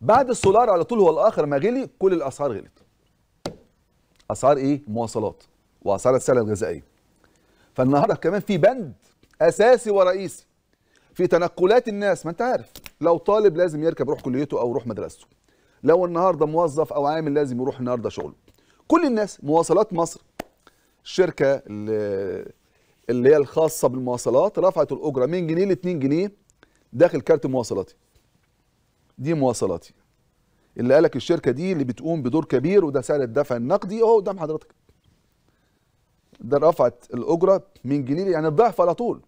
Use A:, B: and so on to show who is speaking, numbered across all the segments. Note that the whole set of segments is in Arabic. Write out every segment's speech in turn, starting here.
A: بعد السولار على طول هو الاخر ما غلي كل الاسعار غلت اسعار ايه مواصلات واسعار السلع الغذائيه فالنهارده كمان في بند اساسي ورئيسي في تنقلات الناس ما انت عارف لو طالب لازم يركب يروح كليته او يروح مدرسته لو النهارده موظف او عامل لازم يروح النهارده شغله كل الناس مواصلات مصر الشركه اللي هي الخاصه بالمواصلات رفعت الاجره من جنيه ل 2 جنيه داخل كارت مواصلاتي دي مواصلاتي اللي قالك الشركه دي اللي بتقوم بدور كبير وده سعر الدفع النقدي اهو قدام حضرتك ده رفعت الاجره من جنيه يعني الضعف على طول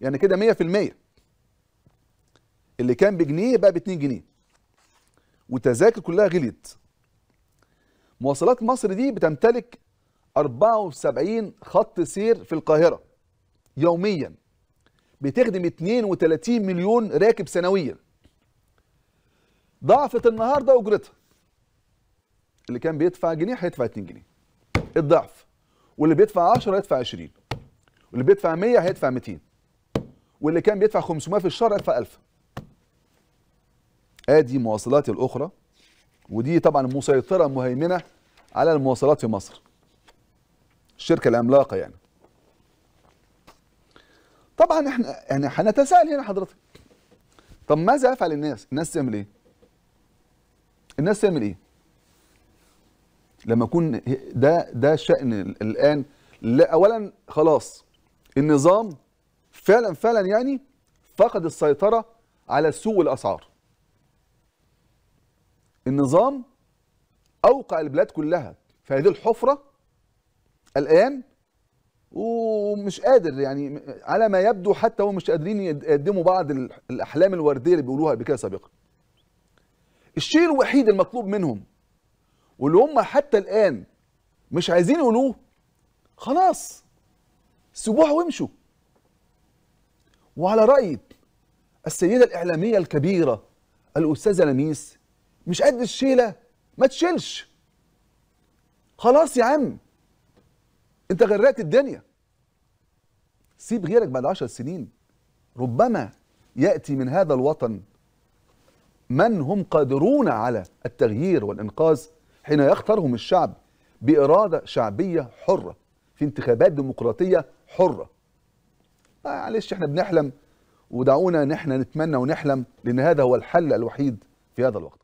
A: يعني كده 100% اللي كان بجنيه بقى ب 2 جنيه وتذاكر كلها غليت مواصلات مصر دي بتمتلك 74 خط سير في القاهره يوميا بتخدم 32 مليون راكب سنويا ضعفت النهارده اجرتها اللي كان بيدفع جنيه هيدفع 2 جنيه الضعف واللي بيدفع 10 هيدفع 20 واللي بيدفع 100 هيدفع 200 واللي كان بيدفع 500 في الشهر هيدفع 1000 ادي مواصلاتي الاخرى ودي طبعا مسيطره مهيمنه على المواصلات في مصر الشركه العملاقه يعني طبعا احنا يعني هنتساءل هنا حضرتك طب ماذا يفعل الناس الناس تعمل ايه الناس تعمل ايه لما يكون ده ده شأن الان لا اولا خلاص النظام فعلا فعلا يعني فقد السيطرة على سوق الأسعار النظام أوقع البلاد كلها في هذه الحفرة الآن ومش قادر يعني على ما يبدو حتى هم مش قادرين يقدموا بعض الأحلام الوردية اللي بيقولوها قبل كده سابقا الشيء الوحيد المطلوب منهم واللي هم حتى الآن مش عايزين يقولوه خلاص سيبوها وامشوا وعلى رأي السيدة الإعلامية الكبيرة الأستاذة لميس مش قد الشيلة ما تشيلش خلاص يا عم انت غرقت الدنيا سيب غيرك بعد عشر سنين ربما يأتي من هذا الوطن من هم قادرون على التغيير والإنقاذ حين يختارهم الشعب بإرادة شعبية حرة في انتخابات ديمقراطية حرة آه، معلش احنا بنحلم ودعونا نحن نتمنى ونحلم لأن هذا هو الحل الوحيد في هذا الوقت